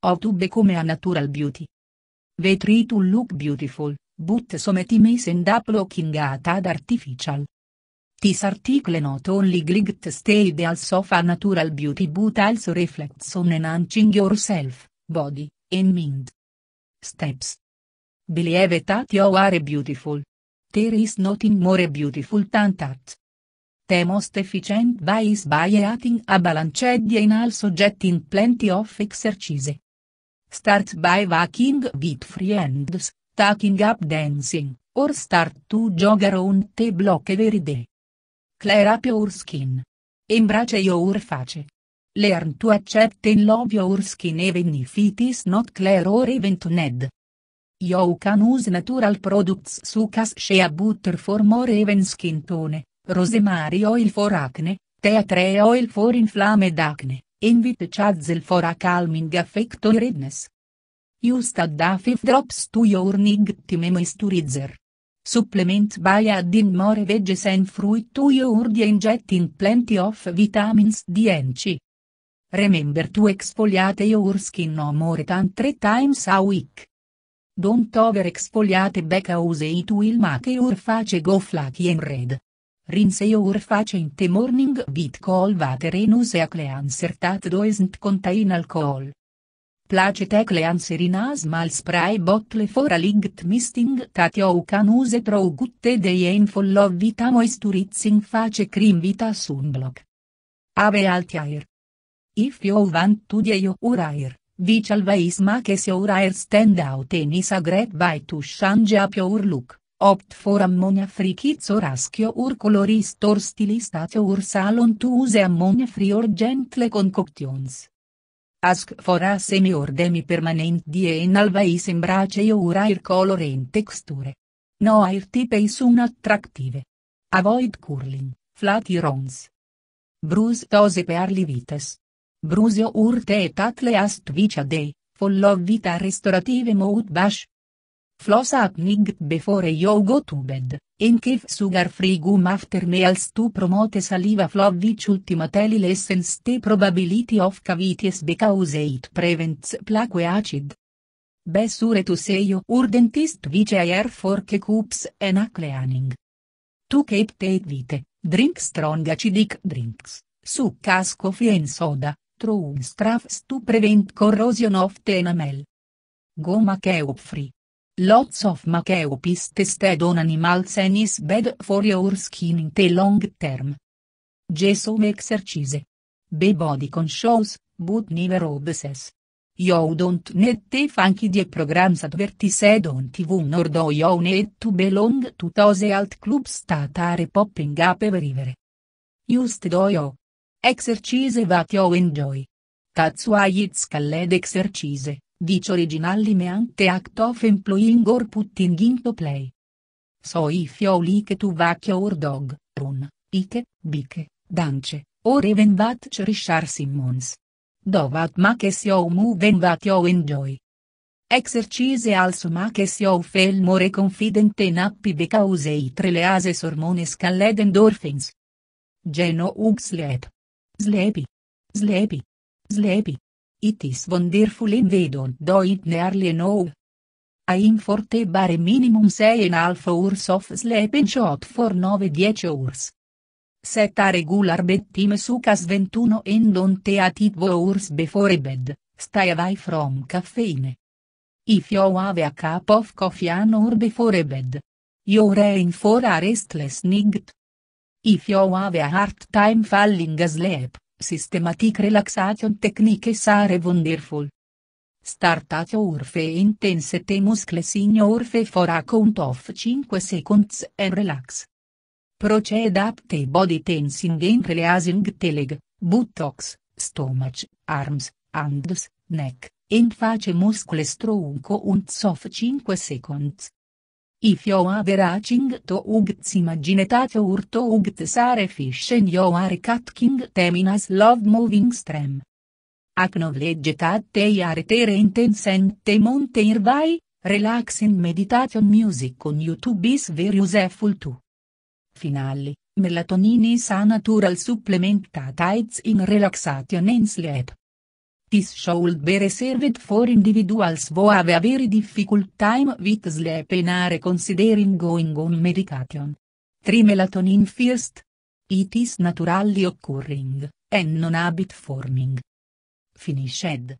Outube come a Natural Beauty. They try to look beautiful, but some sometimes end up looking at ad artificial. This article not only gligged stay ideals a natural beauty but also reflects on enhancing yourself, body, and mind. Steps. Believe that you are beautiful. There is nothing more beautiful than that. The most efficient by is by adding a balanced and also getting plenty of exercise. Start by walking with friends, taking up dancing, or start to jog around the block every day. Clear up your skin. Embrace your face. Learn to accept and love your skin even if it is not clear or even toned. You can use natural products such as shea butter for more even skin tone, rosemary oil for acne, tea tree oil for inflamed acne. Invite Chazzel for a calming effect on redness. Use Tadda 5 drops to your nightly moisturizer. Supplement by adding more veggies and fruit to your diet injecting plenty of vitamins D and C. Remember to exfoliate your skin no more than 3 times a week. Don't over exfoliate because it will make your face go flaky and red. Rinse your facente morning with cold water a cleanser that doesn't contain alcohol. Place te cleanser in a small spray bottle for a light misting that you can use through good day and follow with a moisturizing face cream with a sunblock. Ave alt If you want to dye your hair, which always makes your hair stand out and is a great way to change up your look. Opt for ammonia free kits or ask your colorist or stylist or salon to use ammonia free or gentle concoctions. Ask for a semi or demi permanent dienal vais in brace your air color and texture. No air type is unattractive. Avoid curling, flat irons. Bruce tose per pearli Bruce Brusio te et atle ast vicia dei, follow vita restaurative mout bash. Floss happening before you go to bed, and keep sugar free gum after meals to promote saliva flow which ultimately lessens the probability of cavities because it prevents plaque acid. Be sure to say your dentist which air for cups and acleaning. cleaning. To keep teeth vite, drink strong acidic drinks, suck as coffee and soda, through straffs to prevent corrosion of the enamel. Goma keup free. Lots of macao tested on animals and is bad for your skin in the long term. Jesum exercise. Be body conscious, but never obsess. You don't need the funky die programs advertised on TV nor do you need to belong to those alt clubs that are popping up everywhere. Just do you. Exercise that you enjoy. That's why it's called exercise. Dice originali anche act of employing or putting into play. So if you like to vac your dog, run, ike, bike, dance, or even watch Richard Simmons. Do what makes you move and what you enjoy. Exercise also makes you feel more confident and happy because it releases hormones called endorphins. Geno Hug Sleep. Sleepy. Sleepy. Sleepy. It is wonderful in Vedon, do it nearly enough. I'm for forte bare minimum 6 and half hours of sleep in shot for 9-10 hours. Set a regular bedtime sucas 21 and don't eat it hours before bed, stay away from caffeine. If you have a cup of coffee an hour before bed. You're in for a restless night. If you have a hard time falling asleep, Systematic relaxation techniques are wonderful. Start at your intensity muscles in your for a count of 5 seconds and relax. Proceed up the body tensing and releasing the leg, buttocks, stomach, arms, hands, neck, and face muscles tronco and of 5 seconds. I you are to ugts immaginate urto to ugts are fish and you are catching them in a moving stream. Acknowledge that they are tere monte irvai, relax in meditation music on YouTube is very useful too. Finali, melatonin is a natural supplement that in relaxation and sleep. This should be reserved for individuals who have a very difficult time with sleep and are considering going on medication. 3 melatonin first. It is naturally occurring, and non habit forming. Finished.